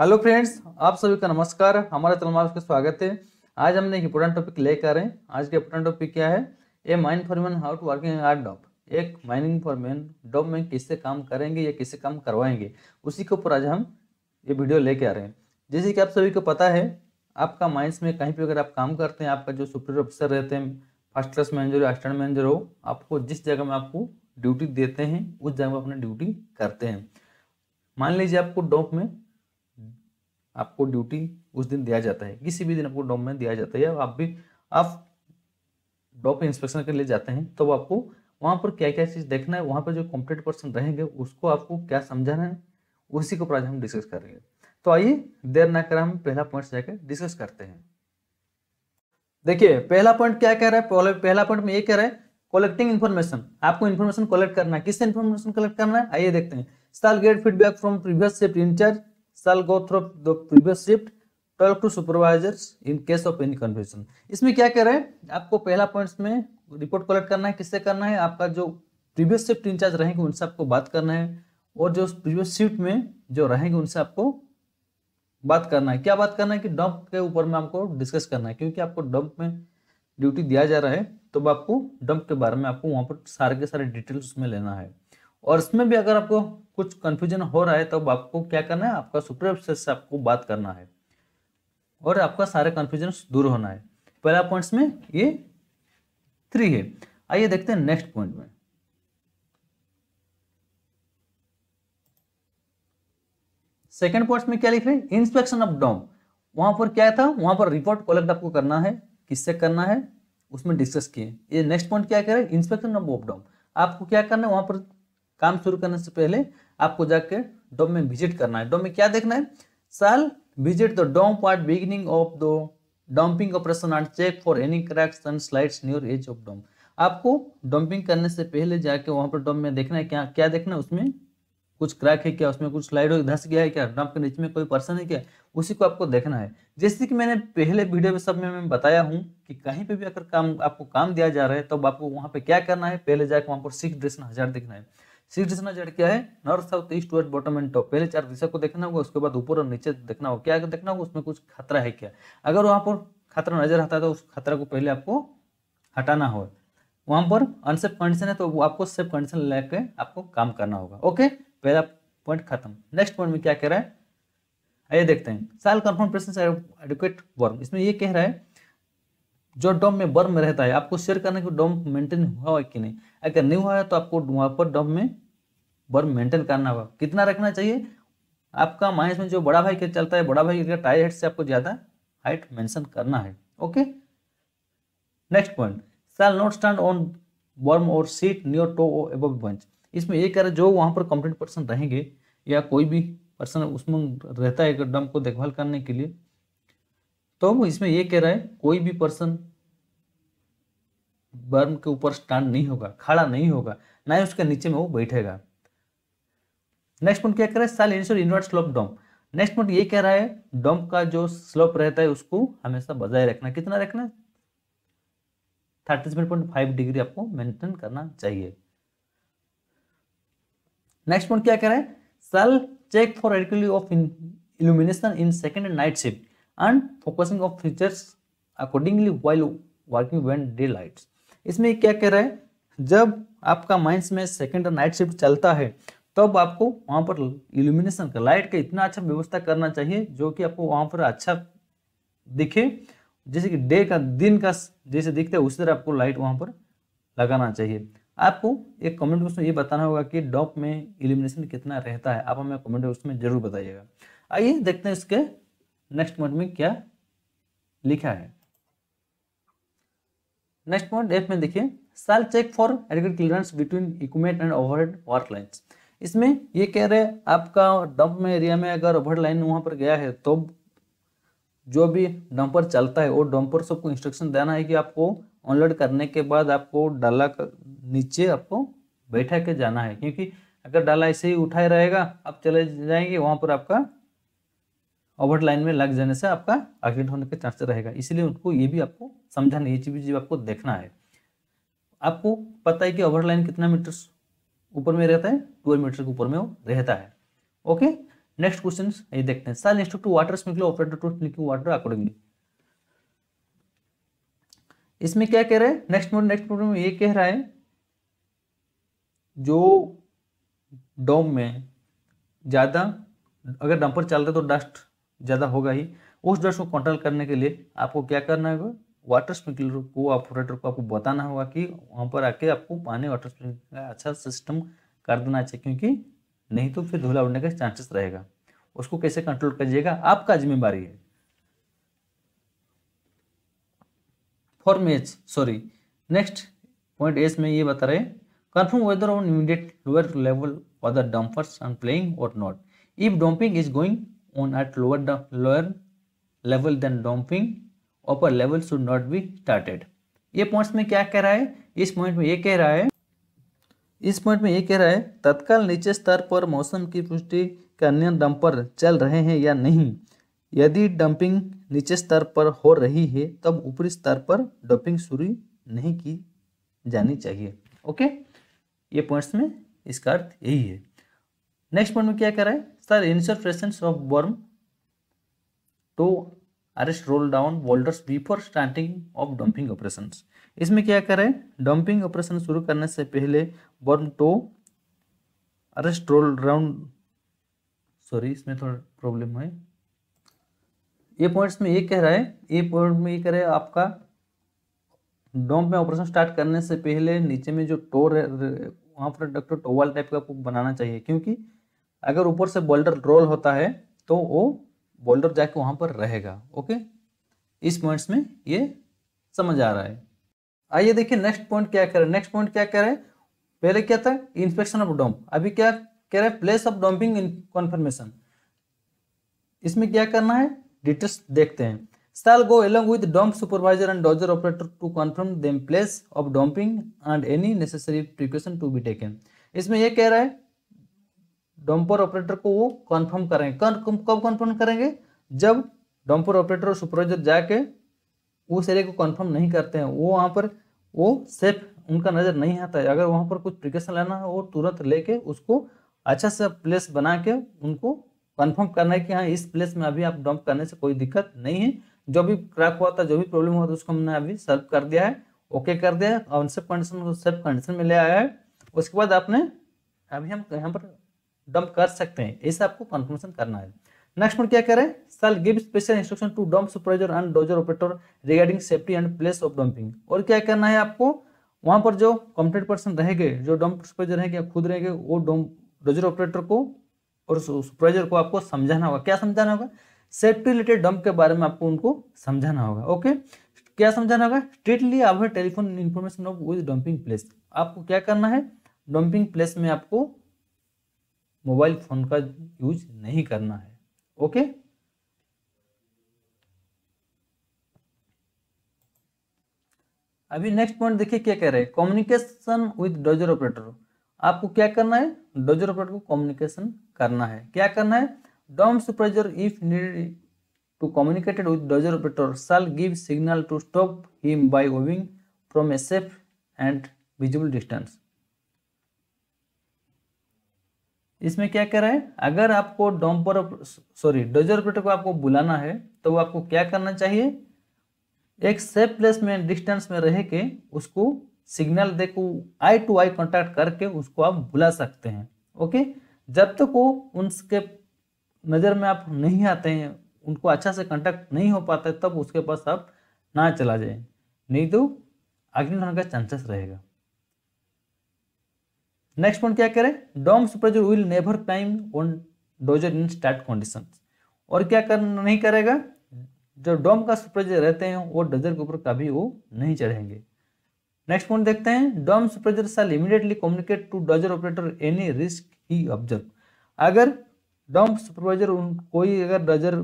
Hello friends आप सभी का नमस्कार हमारे चैनल में आपका स्वागत है आज हमने एक इम्पोर्टेंट टॉपिक लेकर आए आज का इम्पोर्टेंट टॉपिक क्या है a for foreman how to working are डॉप एक माइनिंग फॉरमैन डॉप में किससे काम करेंगे या किससे काम करवाएंगे उसी के ऊपर आज हम ये वीडियो लेके आ रहे हैं जैसे कि आप सभी को पता है आपका माइंस में कहीं पर अगर आप काम करते हैं आपका जो सुप्रीयर ऑफिसर रहते हैं फर्स्ट क्लास मैनेजर या असिस्टेंट मैनेजर हो आपको जिस जगह में आपको ड्यूटी देते हैं उस जगह में अपनी ड्यूटी करते हैं मान लीजिए आपको डॉप में आपको ड्यूटी उस दिन दिया जाता है किसी भी दिन आपको डॉम में दिया जाता है या आप भी आप डॉप इंस्पेक्शन के लिए जाते हैं तो आपको वहाँ पर क्या क्या चीज़ देखना है वहाँ पर जो कॉम्पिटेट पर्सन रहेंगे उसको आपको क्या समझाना है उसी को आज हम डिस्कस करेंगे तो आइए देर ना कर हम पहला पॉइंट जाकर डिस्कस करते हैं देखिए पहला पॉइंट क्या कह रहा है पहला पॉइंट में ये कह रहा है कलेक्टिंग इन्फॉर्मेशन आपको इन्फॉर्मेशन कलेक्ट करना है किससे इन्फॉर्मेशन कलेक्ट करना है आइए देखते हैं shall get feedback from previous shift in charge shall go through the previous shift talk to supervisors in case of any confusion इसमें क्या कह रहे हैं आपको पहला पॉइंट में रिपोर्ट कलेक्ट करना है किससे करना है आपका जो प्रीवियस शिफ्ट इंचार्ज रहेंगे उनसे आपको बात करना है और जो प्रीवियस शिफ्ट में जो रहेंगे उनसे आपको बात करना है क्या बात करना है कि डंप के ऊपर में आपको डिस्कस करना है क्योंकि आपको डंप में ड्यूटी दिया जा रहा है तो आपको डंप के बारे में आपको वहां पर सारे के सारे डिटेल्स उसमें लेना है और इसमें भी अगर आपको कुछ कंफ्यूजन हो रहा है तो आपको क्या करना है आपका सुपर से आपको बात करना है और आपका सारे कन्फ्यूजन दूर होना है पहला पॉइंट्स में ये थ्री है आइए देखते हैं नेक्स्ट पॉइंट में सेकेंड पॉइंट में क्या लिख रहे हैं इंस्पेक्शन ऑफ डॉम वहां पर क्या था वहां पर रिपोर्ट कलेक्ट आपको करना है किससे करना है उसमें डिस्कस किए ये नेक्स्ट पॉइंट क्या कह रहे हैं इंस्पेक्शन ऑफ डॉम आपको क्या करना है वहां पर काम शुरू करने से पहले आपको जाके डोम में विजिट करना है डोम में क्या देखना है shall visit the dump part beginning of the dumping operation and check for any cracks and slides near edge of dump आपको डंपिंग करने से पहले जाके वहां पर डोम में देखना है क्या क्या देखना है उसमें कुछ क्रैक है क्या उसमें कुछ स्लाइड धस गया है क्या डंप के नीचे में कोई पर्सन है क्या उसी को आपको देखना है जैसे कि मैंने पहले वीडियो में सब में मैं बताया हूँ कि कहीं पे भी अगर काम आपको काम दिया जा रहा है तब तो आपको वहाँ पे क्या करना है पहले जाके वहाँ पर सिक्स ड्रेस हजार देखना है सीटना डिशना जेड क्या है north south east west bottom and top पहले चार दिशा को देखना होगा उसके बाद ऊपर और नीचे देखना होगा क्या देखना होगा उसमें कुछ खतरा है क्या अगर वहां पर खतरा नजर आता है तो उस खतरा को पहले आपको हटाना होगा वहां पर अनसेफ कंडीशन है तो आपको सेफ कंडीशन लेके आपको काम करना होगा ओके पहला पॉइंट खत्म नेक्स्ट पॉइंट में क्या कह रहा है आइए देखते हैं साल कन्फर्म प्रेशन एडुकेट वर्म इसमें ये कह रहा है जो डॉम में वर्म रहता है आपको शेयर करना कि डॉम मेंटेन हुआ है कि नहीं अगर नहीं हुआ है तो आपको वहाँ पर डॉम में बर्म मेंटेन करना होगा कितना रखना चाहिए आपका माइनस में जो बड़ा भाई के चलता है बड़ा भाई के टाई हेड से आपको ज़्यादा हाइट मेंशन करना है okay next point shall not stand on berm और सीट नियर टो और एबव बंच इसमें ये कह रहे जो वहाँ पर कॉम्पिटेंट पर्सन रहेंगे या कोई भी पर्सन उसमें रहता है डॉम को देखभाल करने के लिए तो हम इसमें ये कह रहा है कोई भी पर्सन बर्म के ऊपर स्टैंड नहीं होगा खड़ा नहीं होगा ना ही उसके नीचे में वो बैठेगा नेक्स्ट पॉइंट क्या कह रहा है shall ensure inward slope dump next point ये कह रहा है डॉम का जो स्लोप रहता है उसको हमेशा बजाय रखना कितना रखना thirty seven point five degree आपको मेंटेन करना चाहिए नेक्स्ट पॉइंट क्या कह रहा है shall check for adequacy of in illumination in second and night shift and focusing of features accordingly while working when daylights इसमें क्या कह रहा है जब आपका माइंड में सेकेंड और नाइट शिफ्ट चलता है तब आपको वहाँ पर इल्यूमिनेशन का लाइट का इतना अच्छा व्यवस्था करना चाहिए जो कि आपको वहाँ पर अच्छा दिखे जैसे कि डे का दिन का जैसे दिखता है उसी तरह आपको लाइट वहाँ पर लगाना चाहिए आपको एक कमेंट बॉक्स में ये बताना होगा कि डॉप में इल्यूमिनेशन कितना रहता है आप हमें कमेंट बॉक्स में जरूर बताइएगा आइए देखते हैं इसके नेक्स्ट मोड में क्या लिखा है नेक्स्ट मोड एफ में देखिए shall check for adequate clearance between equipment and overhead work lines इसमें ये कह रहे हैं आपका डंप में एरिया में अगर ओवरहेड लाइन वहां पर गया है तो जो भी डंपर चलता है वो डंपर सबको इंस्ट्रक्शन देना है कि आपको ऑनलोड करने के बाद आपको डाला कर, नीचे आपको बैठा के जाना है क्योंकि अगर डाला ऐसे ही उठाए रहेगा आप चले जाएंगे वहां पर आपका ओवर लाइन में लग जाने से आपका एक्सीडेंट होने के चांसेस रहेगा इसलिए उनको ये भी आपको समझाना ये चीज़ भी आपको देखना है आपको पता है कि ओवर लाइन कितना मीटर ऊपर में रहता है ट्वेल्व मीटर के ऊपर में वो रहता है ओके नेक्स्ट क्वेश्चन ये देखते हैं sir next to water sprinkler operator to sprinkling water accordingly इसमें क्या कह रहे हैं नेक्स्ट मोड नेक्स्ट मोड में ये कह रहा है जो डोम में ज़्यादा अगर डंपर चल रहा है तो डस्ट ज़्यादा होगा ही उस डस्ट को कंट्रोल करने के लिए आपको क्या करना होगा वाटर स्प्रिंकलर को ऑपरेटर को आपको बताना होगा कि वहाँ पर आके आपको पानी वाटर स्प्रिंकलर का अच्छा सिस्टम कर देना चाहिए क्योंकि नहीं तो फिर धूला उड़ने का चांसेस रहेगा उसको कैसे कंट्रोल करिएगा आपका जिम्मेदारी है form H sorry next point S में ये बता रहे whether on immediate lower level level the dumpers and playing और not if dumping is going on at lower, lower level than dumping upper level should not be started ये points में क्या कह रहा है इस पॉइंट में ये कह रहा है इस पॉइंट में ये कह रहा है तत्काल नीचे स्तर पर मौसम की पुष्टि करने डंपर चल रहे हैं या नहीं यदि डंपिंग नीचे स्तर पर हो रही है तब ऊपरी स्तर पर डंपिंग शुरू नहीं की जानी चाहिए ओके ये पॉइंट्स में इसका अर्थ यही है नेक्स्ट पॉइंट में क्या कह रहा है sir initial presence of worm to arrest roll down boulders before starting of dumping operations इसमें क्या करें डंपिंग ऑपरेशन शुरू करने से पहले berm toe arrest roll round sorry इसमें थोड़ा प्रॉब्लम है ये पॉइंट्स में ये कह रहा है ये पॉइंट में ये कह रहा है आपका डोम में ऑपरेशन स्टार्ट करने से पहले नीचे में जो टो वहाँ पर डॉक्टर टोवाल टाइप का बनाना चाहिए क्योंकि अगर ऊपर से बोल्डर रोल होता है तो वो बोल्डर जाके वहां पर रहेगा ओके इस पॉइंट्स में ये समझ आ रहा है आइए देखिए नेक्स्ट पॉइंट क्या करें नेक्स्ट पॉइंट क्या करें पहले क्या था इंस्पेक्शन ऑफ डॉम्प अभी क्या कह रहे हैं place of dumping in confirmation इसमें क्या करना है डिटेल्स देखते हैं shall go along with dump supervisor and dozer operator to confirm them place of dumping and any necessary precaution to be taken इसमें यह कह रहा है डोम्पर ऑपरेटर को वो कन्फर्म करेंगे कब कन्फर्म करेंगे जब डॉम्पर ऑपरेटर और सुपरवाइजर जाके उस एरिया को कन्फर्म नहीं करते हैं वो वहाँ पर वो सेफ उनका नज़र नहीं आता है अगर वहाँ पर कुछ प्रिकॉशन लेना है वो तुरंत लेके उसको अच्छा सा प्लेस बना के उनको कन्फर्म करना है कि हाँ इस प्लेस में अभी आप डंप करने से कोई दिक्कत नहीं है जो भी क्रैक हुआ था जो भी प्रॉब्लम हुआ था उसको हमने अभी सॉल्व कर दिया है ओके कर दिया है और सेफ कंडीशन सेफ कंडीशन में ले आया है उसके बाद आपने अभी हम यहाँ पर डंप कर सकते हैं ऐसे आपको कन्फर्मेशन करना है नेक्स्ट पॉइंट क्या करें shall give special instruction to dump supervisor and dozer operator regarding safety and place of dumping और क्या करना है आपको वहां पर जो कॉम्पिटेंट पर्सन रहेंगे जो डंप सुपरवाइजर रहेंगे या खुद रहेंगे वो डंप डोजर ऑपरेटर को और सुपरवाइजर को आपको समझाना होगा क्या समझाना होगा सेफ्टी रिलेटेड डंप के बारे में आपको उनको समझाना होगा ओके क्या समझाना होगा strictly aware telephone information of with dumping place आपको क्या करना है डंपिंग प्लेस में आपको मोबाइल फ़ोन का यूज नहीं करना है ओके अभी नेक्स्ट पॉइंट देखिए क्या कह रहे हैं कम्युनिकेशन विद डोजर ऑपरेटर आपको क्या करना है डोजर ऑपरेटर को कम्युनिकेशन करना है क्या करना है dump supervisor if need to communicated with dozer operator shall give signal to stop him by waving from a safe and visible distance इसमें क्या कह रहा है अगर आपको डॉम्पर सॉरी डोजर ऑपरेटर को आपको बुलाना है तो वो आपको क्या करना चाहिए एक सेफ प्लेस में डिस्टेंस में रह के उसको सिग्नल दे को आई टू आई कॉन्टैक्ट करके उसको आप बुला सकते हैं ओके जब तक वो उनके नज़र में आप नहीं आते हैं उनको अच्छा से कॉन्टैक्ट नहीं हो पाता तब उसके पास आप ना चला जाए नहीं तो आगे का चांसेस रहेगा नेक्स्ट पॉइंट क्या करें dump supervisor will never climb on dozer in start condition और क्या कर नहीं करेगा जो डॉम का सुपरवाइजर रहते हैं वो डोजर के ऊपर कभी वो नहीं चढ़ेंगे नेक्स्ट पॉइंट देखते हैं dump supervisor shall immediately communicate to dozer operator any risk he observe अगर डॉम सुपरवाइजर कोई अगर डोजर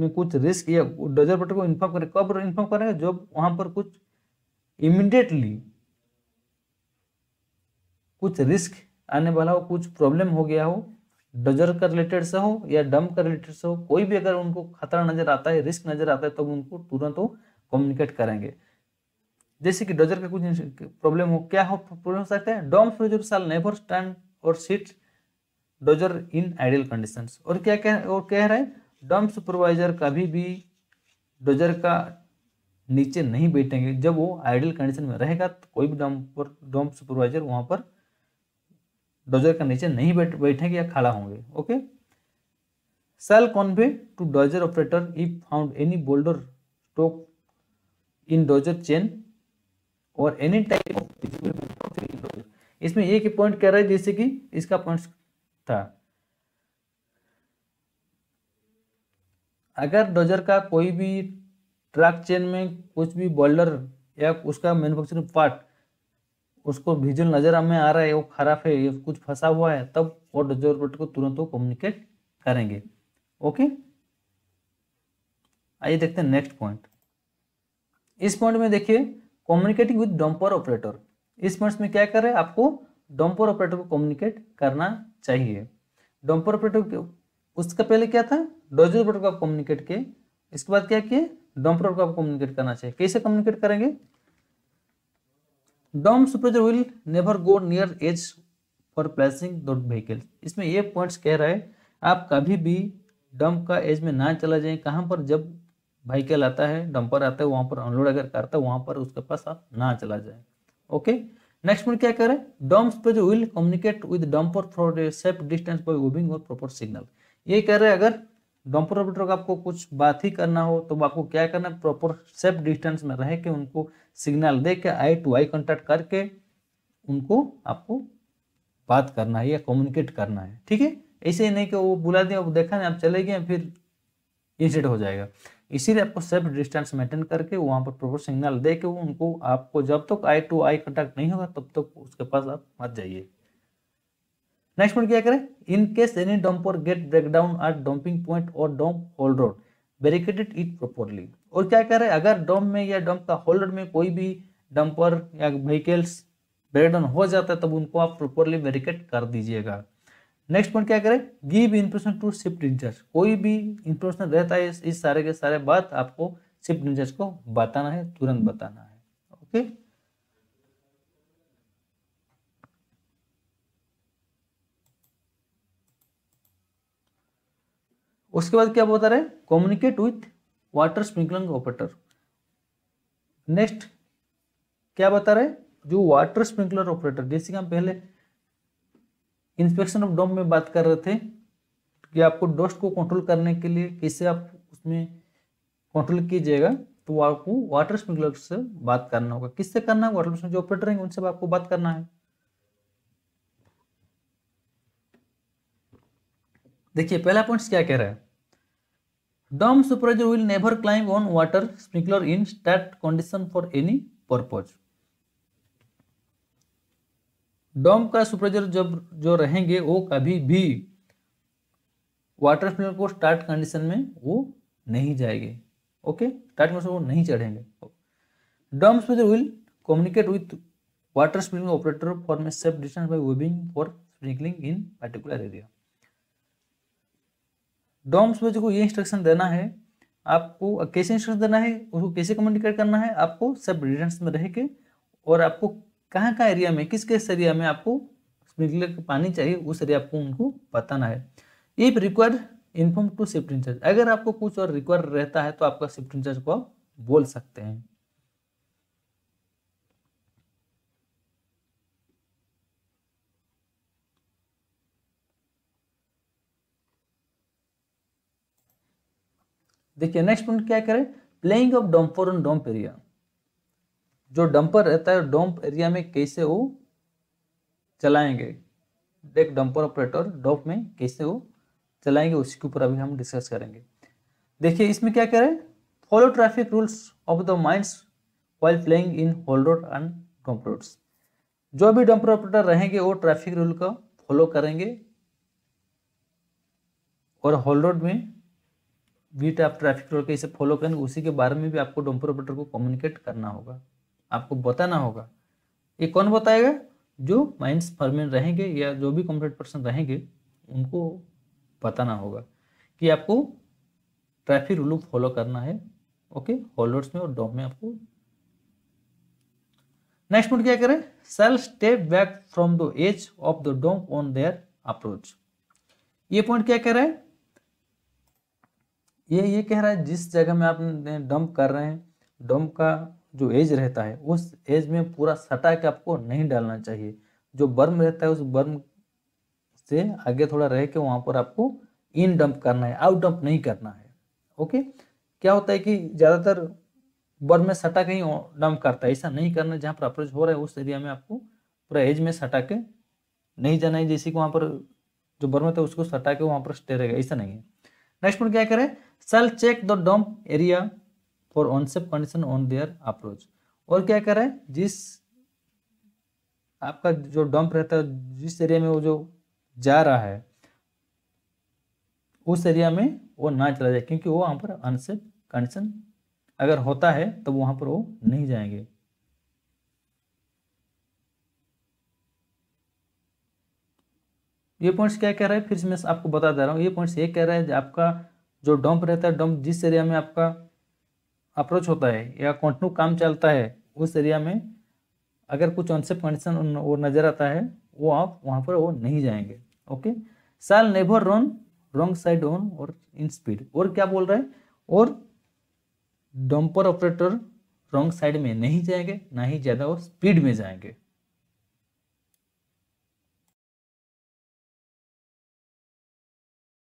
में कुछ रिस्क या डोजर ऑपरेटर को इन्फॉर्म करें कब इन्फॉर्म करेगा जब वहाँ पर कुछ इमीडिएटली कुछ रिस्क आने वाला हो कुछ प्रॉब्लम हो गया हो डजर का रिलेटेड से हो या डम का रिलेटेड से हो कोई भी अगर उनको खतरा नजर आता है रिस्क नजर आता है तब तो उनको तुरंत वो कम्युनिकेट करेंगे जैसे कि डजर का कुछ प्रॉब्लम हो क्या हो प्रॉब्लम हो सकता है डॉम्स में जो साल नेवर स्टैंड और sit dozer in ideal condition और क्या कह और कह रहे हैं डॉम सुपरवाइजर कभी भी डजर का नीचे नहीं बैठेंगे जब वो आइडियल कंडीशन में रहेगा तो कोई भी डम पर डॉम सुपरवाइजर वहाँ पर डॉजर का नीचे नहीं बैठ बैठेंगे या खड़ा होंगे okay shall convey to dozer operator if found any boulder stuck in dozer chain और एनी टाइप ऑफ इसमें एक ही पॉइंट कह रहा है जैसे कि इसका पॉइंट था अगर डॉजर का कोई भी ट्रक चेन में कुछ भी बोल्डर या उसका मैन्युफैक्चरिंग पार्ट उसको विजुअल नज़र हमें आ रहा है वो खराब है कुछ फंसा हुआ है तब वो डिजोरबेट को तुरंत वो कम्युनिकेट करेंगे ओके आइए देखते हैं नेक्स्ट पॉइंट इस पॉइंट में देखिए कम्युनिकेटिंग विद डम्पर ऑपरेटर इस पॉइंट में क्या कर रहे हैं आपको डम्पर ऑपरेटर को कम्युनिकेट करना चाहिए डम्पर ऑपरेटर उसका पहले क्या था डोजर ऑपरेटर को आप कम्युनिकेट किए इसके बाद क्या किए डम्पर को आप कम्युनिकेट करना चाहिए कैसे कम्युनिकेट करेंगे dump supervisor will never go near edge for placing that vehicle इसमें ये पॉइंट्स कह रहा है आप कभी भी डंप का एज में ना चला जाए कहाँ पर जब व्हीकल आता है डंपर आता है वहाँ पर अनलोड अगर करता है वहाँ पर उसके पास आप ना चला जाए ओके नेक्स्ट पॉइंट क्या करें डम्प पे जो will communicate with dumper for safe distance by moving और प्रॉपर सिग्नल ये कह रहे हैं अगर डॉम्पर ऑपरेटर का आपको कुछ बात ही करना हो तो आपको क्या करना है प्रॉपर सेफ डिस्टेंस में रह के उनको सिग्नल दे के आई टू आई कॉन्टैक्ट करके उनको आपको बात करना है या कम्युनिकेट करना है ठीक है ऐसे ही नहीं कि वो बुला दें देखा नहीं आप चले गए फिर इंसिडेंट हो जाएगा इसीलिए आपको सेफ डिस्टेंस मेंटेन करके वहाँ पर प्रॉपर सिग्नल दे के उनको आपको जब तक तो आई टू आई कॉन्टैक्ट नहीं होगा तब तक तो उसके पास आप मत जाइए नेक्स्ट पॉइंट क्या करें इन केस एनी और get breakdown or dumping point और dump haul road barricaded it properly और क्या करें अगर डंप में या डंप का होल रोड में कोई भी डंपर या व्हीकल्स ब्रेकडाउन हो जाता है तब उनको आप प्रॉपरली बैरिकेट कर दीजिएगा नेक्स्ट पॉइंट क्या करें give information to shift in charges कोई भी इन्फॉर्मेशन रहता है इस सारे के सारे बात आपको शिफ्ट इंजर्स को बताना है तुरंत बताना है ओके okay? उसके बाद क्या बता रहे हैं communicate with water sprinkling operator next क्या बता रहे जो वाटर स्प्रिंकलर ऑपरेटर जैसे कि हम पहले इंस्पेक्शन ऑफ डोम में बात कर रहे थे कि आपको डस्ट को कंट्रोल करने के लिए कैसे आप उसमें कंट्रोल कीजिएगा तो आपको वाटर स्प्रिंकलर से बात करना होगा किससे करना है वाटर स्प्रिंकलर जो ऑपरेटर हैं उनसे आपको बात करना है देखिए पहला पॉइंट क्या कह रहा है dump supervisor will never climb on water sprinkler in start condition for any purpose dump का सुपरवाइजर जब जो रहेंगे वो कभी भी वाटर स्प्रिंकलर को स्टार्ट कंडीशन में वो नहीं जाएंगे ओके स्टार्ट कंडीशन वो नहीं चढ़ेंगे dump supervisor will communicate with water sprinkler operator for may safe distance by waving for sprinkling in particular area dumps बच्चे को ये इंस्ट्रक्शन देना है आपको कैसे इंस्ट्रक्शन देना है उसको कैसे कम्युनिकेट करना है आपको सब रिटर्न में रह के और आपको कहाँ कहाँ एरिया में किस किस एरिया में आपको स्प्रिंकलर पानी चाहिए उस एरिया आपको उनको बताना है if required inform to shift in charge अगर आपको कुछ और रिक्वायर रहता है तो आपका शिफ्ट इंचार्ज को आप बोल सकते हैं देखिए नेक्स्ट पॉइंट क्या करें playing of dumper on dump area जो डंपर रहता है डॉम्प एरिया में कैसे वो चलाएंगे एक डंपर ऑपरेटर डॉप में कैसे वो चलाएंगे उसके ऊपर अभी हम डिस्कस करेंगे देखिए इसमें क्या करें follow traffic rules of the mines while playing in haul road and dump roads जो भी डंपर ऑपरेटर रहेंगे वो ट्रैफिक रूल का फॉलो करेंगे और होल्ड रोड में वी आप ट्रैफिक रोल कैसे फॉलो करेंगे उसी के बारे में भी आपको डोम्पर ऑपरेटर को कम्युनिकेट करना होगा आपको बताना होगा ये कौन बताएगा जो माइंस फर्मेन रहेंगे या जो भी कॉम्पिटेंट पर्सन रहेंगे उनको बताना होगा कि आपको ट्रैफिक रूल फॉलो करना है ओके हॉलोड्स में और डॉम में आपको नेक्स्ट पॉइंट क्या करें shall step back from the edge of the dump on their approach ये पॉइंट क्या कह रहा है ये ये कह रहा है जिस जगह में आप डंप कर रहे हैं डंप का जो एज रहता है उस एज में पूरा सटा के आपको नहीं डालना चाहिए जो बर्म रहता है उस बर्म से आगे थोड़ा रह के वहाँ पर आपको इन डंप करना है आउट डंप नहीं करना है ओके क्या होता है कि ज़्यादातर बर्म में सटा के ही डंप करता है ऐसा नहीं करना जहाँ पर अप्रोच हो रहा है उस एरिया में आपको पूरा एज में सटा के नहीं जाना है जैसे कि वहाँ पर जो बर्म होता है उसको सटा के वहाँ पर स्टे रहेगा ऐसा नहीं है नेक्स्ट पॉइंट क्या करें shall check the dump area for unsafe condition on their approach और क्या करें जिस आपका जो डॉम्प रहता है जिस एरिया में वो जो जा रहा है उस एरिया में वो ना चला जाए क्योंकि वो वहाँ पर अनसेफ कंडीशन अगर होता है तो वहाँ पर वो नहीं जाएंगे ये पॉइंट्स क्या कह रहा है फिर से मैं आपको बता दे रहा हूँ ये पॉइंट्स ये कह रहा है आपका जो डंप रहता है डंप जिस एरिया में आपका अप्रोच होता है या कॉन्टिन्यू काम चलता है उस एरिया में अगर कुछ ऑनसेप कंडीशन वो नज़र आता है वो आप वहाँ पर वो नहीं जाएंगे okay shall never run wrong side on और इन स्पीड और क्या बोल रहा है और डंपर ऑपरेटर रॉन्ग साइड में नहीं जाएंगे ना ही ज़्यादा वो स्पीड में जाएंगे